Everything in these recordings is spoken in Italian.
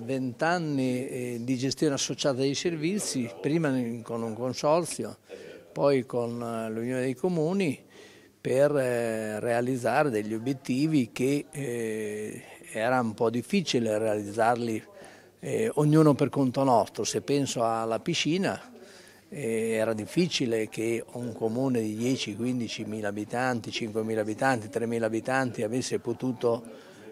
vent'anni eh, di gestione associata dei servizi, prima con un consorzio, poi con eh, l'Unione dei Comuni, per eh, realizzare degli obiettivi che era un po' difficile realizzarli ognuno per conto nostro. Se penso alla piscina, era difficile che un comune di 10-15 mila abitanti, 5 mila abitanti, 3 mila abitanti avesse potuto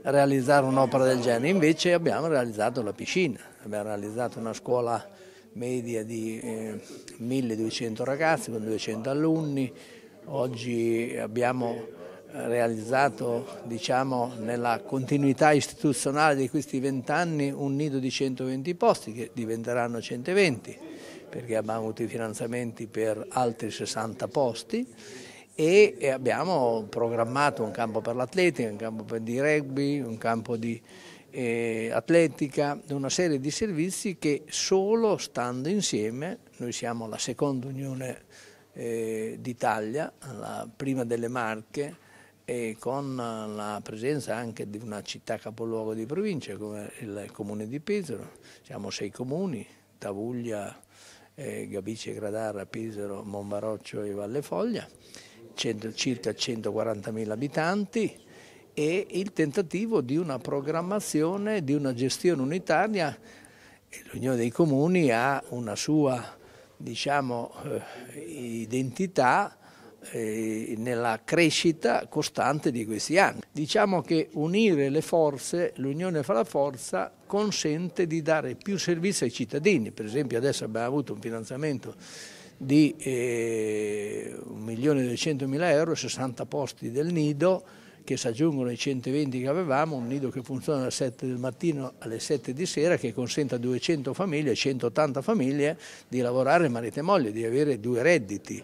realizzare un'opera del genere, invece abbiamo realizzato la piscina, abbiamo realizzato una scuola media di eh, 1200 ragazzi con 200 alunni, oggi abbiamo realizzato diciamo, nella continuità istituzionale di questi vent'anni un nido di 120 posti che diventeranno 120 perché abbiamo avuto i finanziamenti per altri 60 posti e abbiamo programmato un campo per l'atletica, un campo di rugby, un campo di eh, atletica, una serie di servizi che solo stando insieme, noi siamo la seconda unione eh, d'Italia, la prima delle Marche, e con la presenza anche di una città capoluogo di provincia come il comune di Pesaro, siamo sei comuni, Tavuglia, eh, Gabice, Gradara, Pesaro, Monbaroccio e Valle Foglia 100, circa 140.000 abitanti e il tentativo di una programmazione, di una gestione unitaria. L'Unione dei Comuni ha una sua diciamo, eh, identità eh, nella crescita costante di questi anni. Diciamo che unire le forze, l'unione fa la forza, consente di dare più servizi ai cittadini. Per esempio adesso abbiamo avuto un finanziamento di eh, 1.200.000 euro, 60 posti del nido che si aggiungono ai 120 che avevamo, un nido che funziona dalle 7 del mattino alle 7 di sera che consente a 200 famiglie, 180 famiglie di lavorare marito e moglie, di avere due redditi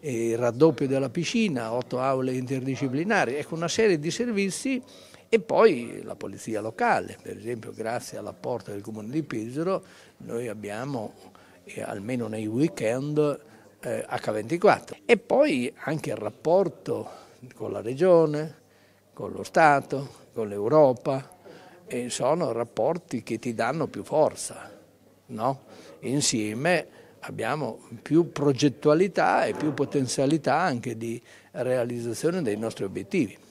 il raddoppio della piscina, 8 aule interdisciplinari, ecco una serie di servizi e poi la polizia locale, per esempio grazie all'apporto del comune di Pesaro noi abbiamo eh, almeno nei weekend eh, H24. E poi anche il rapporto con la regione, con lo Stato, con l'Europa, e sono rapporti che ti danno più forza. No? Insieme abbiamo più progettualità e più potenzialità anche di realizzazione dei nostri obiettivi.